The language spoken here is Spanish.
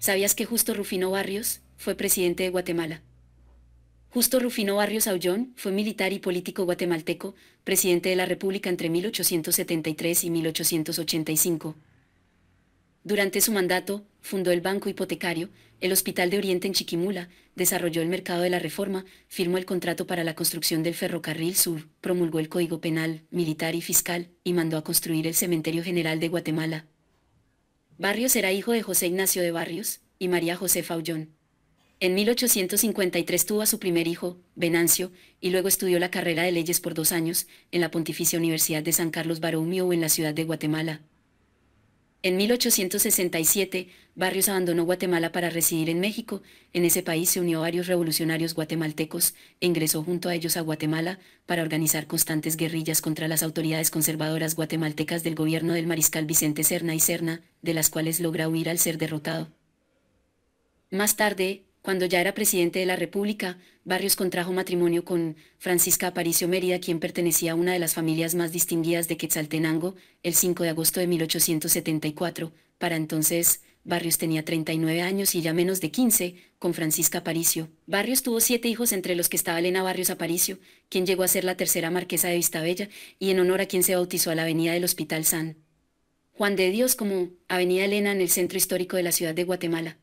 ¿Sabías que Justo Rufino Barrios fue presidente de Guatemala? Justo Rufino Barrios Aullón fue militar y político guatemalteco, presidente de la República entre 1873 y 1885. Durante su mandato, fundó el Banco Hipotecario, el Hospital de Oriente en Chiquimula, desarrolló el mercado de la reforma, firmó el contrato para la construcción del ferrocarril sur, promulgó el Código Penal, Militar y Fiscal, y mandó a construir el Cementerio General de Guatemala, Barrios era hijo de José Ignacio de Barrios y María José Faullón. En 1853 tuvo a su primer hijo, Venancio, y luego estudió la carrera de leyes por dos años en la Pontificia Universidad de San Carlos Baroumio en la ciudad de Guatemala. En 1867, Barrios abandonó Guatemala para residir en México. En ese país se unió a varios revolucionarios guatemaltecos e ingresó junto a ellos a Guatemala para organizar constantes guerrillas contra las autoridades conservadoras guatemaltecas del gobierno del mariscal Vicente Serna y Serna, de las cuales logra huir al ser derrotado. Más tarde, cuando ya era presidente de la República, Barrios contrajo matrimonio con Francisca Aparicio Mérida, quien pertenecía a una de las familias más distinguidas de Quetzaltenango, el 5 de agosto de 1874. Para entonces, Barrios tenía 39 años y ya menos de 15, con Francisca Aparicio. Barrios tuvo siete hijos, entre los que estaba Elena Barrios Aparicio, quien llegó a ser la tercera marquesa de Vistabella, y en honor a quien se bautizó a la avenida del Hospital San. Juan de Dios como Avenida Elena en el centro histórico de la ciudad de Guatemala.